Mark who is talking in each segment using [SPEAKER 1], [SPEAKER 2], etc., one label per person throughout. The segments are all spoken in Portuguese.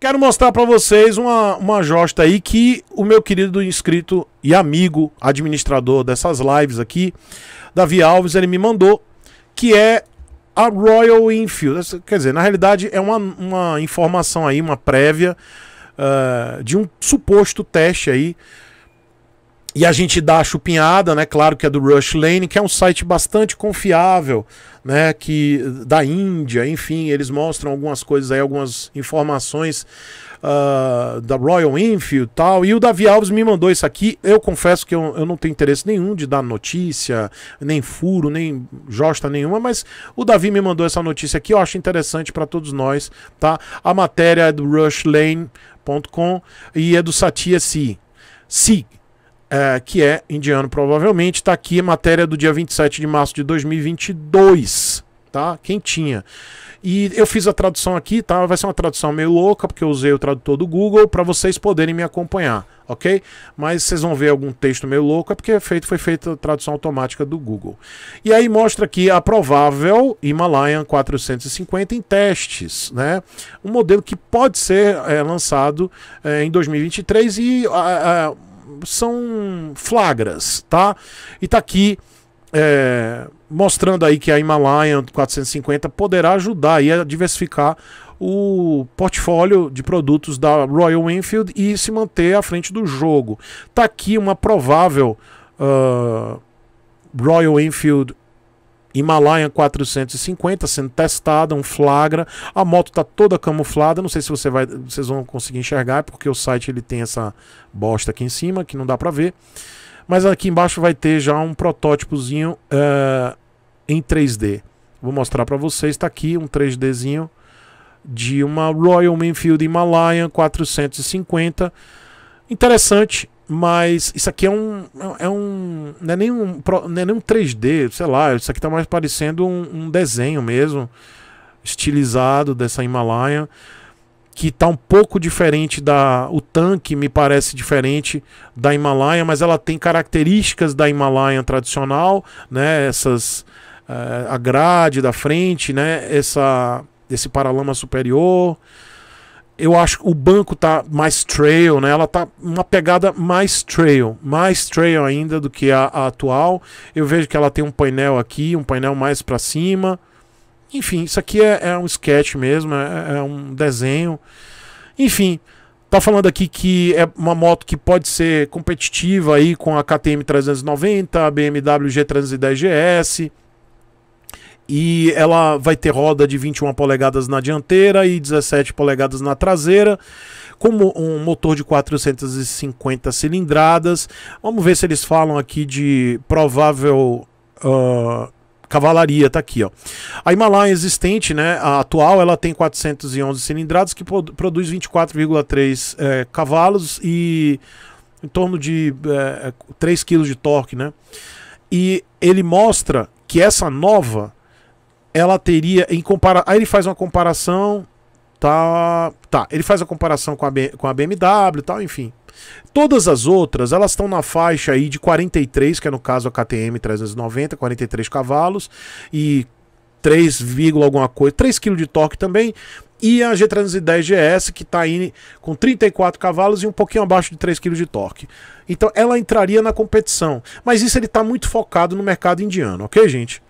[SPEAKER 1] Quero mostrar para vocês uma, uma josta aí que o meu querido inscrito e amigo administrador dessas lives aqui, Davi Alves, ele me mandou, que é a Royal Enfield. Quer dizer, na realidade é uma, uma informação aí, uma prévia uh, de um suposto teste aí e a gente dá a chupinhada, né? Claro que é do Rush Lane, que é um site bastante confiável, né? Que da Índia, enfim, eles mostram algumas coisas aí, algumas informações uh, da Royal Enfield e tal. E o Davi Alves me mandou isso aqui. Eu confesso que eu, eu não tenho interesse nenhum de dar notícia, nem furo, nem josta nenhuma, mas o Davi me mandou essa notícia aqui. Eu acho interessante para todos nós, tá? A matéria é do rushlane.com e é do Satya Si. Si é, que é indiano provavelmente, está aqui matéria do dia 27 de março de 2022, tá? Quentinha. E eu fiz a tradução aqui, tá? Vai ser uma tradução meio louca, porque eu usei o tradutor do Google para vocês poderem me acompanhar, ok? Mas vocês vão ver algum texto meio louco, é porque é feito, foi feita a tradução automática do Google. E aí mostra aqui a provável Himalayan 450 em testes, né? Um modelo que pode ser é, lançado é, em 2023 e a, a são flagras, tá? E tá aqui é, mostrando aí que a Himalayan 450 poderá ajudar aí a diversificar o portfólio de produtos da Royal Enfield e se manter à frente do jogo. Tá aqui uma provável uh, Royal Enfield Himalaia 450 sendo testada, um flagra. A moto está toda camuflada, não sei se você vai, vocês vão conseguir enxergar, porque o site ele tem essa bosta aqui em cima que não dá para ver. Mas aqui embaixo vai ter já um protótipozinho uh, em 3D. Vou mostrar para vocês, está aqui um 3Dzinho de uma Royal Enfield Himalayan 450. Interessante, mas isso aqui é um. É um não, é nem um não é nem um 3D, sei lá. Isso aqui tá mais parecendo um, um desenho mesmo, estilizado dessa Himalaia. Que tá um pouco diferente da. O tanque me parece diferente da Himalaia, mas ela tem características da Himalaia tradicional, né? Essas. Uh, a grade da frente, né? Essa, esse paralama superior. Eu acho que o banco tá mais trail, né? Ela tá uma pegada mais trail, mais trail ainda do que a, a atual. Eu vejo que ela tem um painel aqui, um painel mais para cima. Enfim, isso aqui é, é um sketch mesmo, é, é um desenho. Enfim, Tá falando aqui que é uma moto que pode ser competitiva aí com a KTM 390, a BMW G310 GS, e ela vai ter roda de 21 polegadas na dianteira e 17 polegadas na traseira, como um motor de 450 cilindradas. Vamos ver se eles falam aqui de provável uh, cavalaria, tá aqui, ó. A Himalaya existente, né, a atual, ela tem 411 cilindradas que produz 24,3 eh, cavalos e em torno de eh, 3 kg de torque, né? E ele mostra que essa nova ela teria em compara aí ele faz uma comparação tá tá ele faz a comparação com a, B, com a BMW tal enfim todas as outras elas estão na faixa aí de 43 que é no caso a KTM 390 43 cavalos e 3, alguma coisa 3 kg de torque também e a G310 GS que está aí com 34 cavalos e um pouquinho abaixo de 3 kg de torque então ela entraria na competição mas isso ele está muito focado no mercado indiano ok gente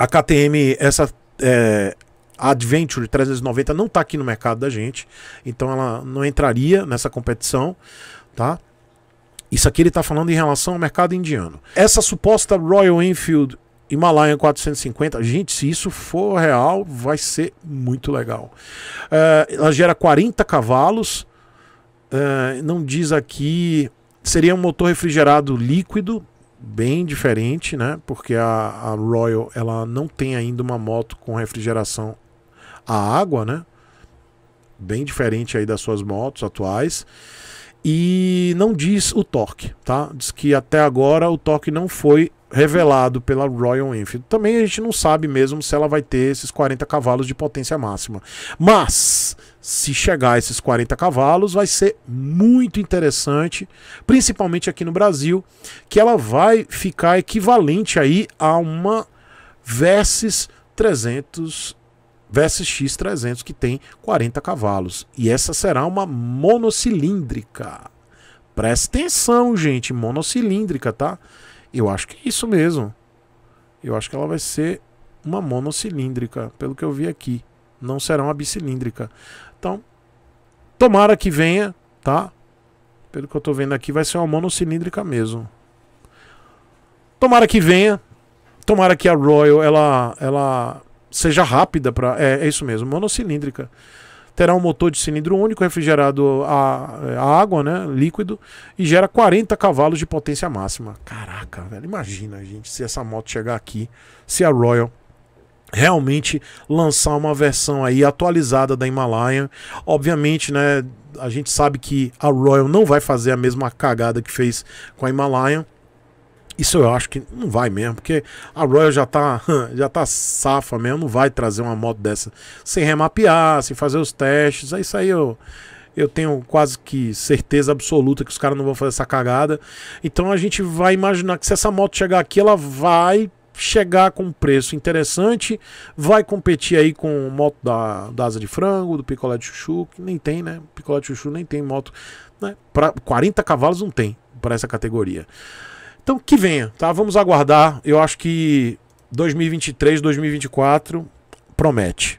[SPEAKER 1] a KTM, essa é, Adventure 390 não está aqui no mercado da gente, então ela não entraria nessa competição, tá? Isso aqui ele está falando em relação ao mercado indiano. Essa suposta Royal Enfield Himalayan 450, gente, se isso for real, vai ser muito legal. É, ela gera 40 cavalos, é, não diz aqui, seria um motor refrigerado líquido, bem diferente, né? Porque a, a, Royal ela não tem ainda uma moto com refrigeração a água, né? Bem diferente aí das suas motos atuais. E não diz o torque, tá? Diz que até agora o torque não foi revelado pela Royal Enfield. Também a gente não sabe mesmo se ela vai ter esses 40 cavalos de potência máxima. Mas se chegar a esses 40 cavalos, vai ser muito interessante, principalmente aqui no Brasil, que ela vai ficar equivalente aí a uma Versys 300 Versys X300 que tem 40 cavalos. E essa será uma monocilíndrica. Presta atenção, gente, monocilíndrica, tá? Eu acho que é isso mesmo. Eu acho que ela vai ser uma monocilíndrica, pelo que eu vi aqui não será uma bicilíndrica. Então, tomara que venha, tá? Pelo que eu tô vendo aqui, vai ser uma monocilíndrica mesmo. Tomara que venha. Tomara que a Royal ela, ela seja rápida para é, é, isso mesmo, monocilíndrica. Terá um motor de cilindro único refrigerado a, a água, né, líquido e gera 40 cavalos de potência máxima. Caraca, velho, imagina, gente, se essa moto chegar aqui, se a Royal realmente lançar uma versão aí atualizada da Himalayan. Obviamente, né, a gente sabe que a Royal não vai fazer a mesma cagada que fez com a Himalayan. Isso eu acho que não vai mesmo, porque a Royal já tá, já tá safa mesmo, não vai trazer uma moto dessa sem remapear, sem fazer os testes. É isso aí, eu, eu tenho quase que certeza absoluta que os caras não vão fazer essa cagada. Então a gente vai imaginar que se essa moto chegar aqui, ela vai chegar com um preço interessante, vai competir aí com moto da, da asa de frango, do picolé de chuchu, que nem tem, né? Picolé de chuchu nem tem moto, né? Pra 40 cavalos não tem para essa categoria. Então que venha, tá? Vamos aguardar. Eu acho que 2023, 2024 promete.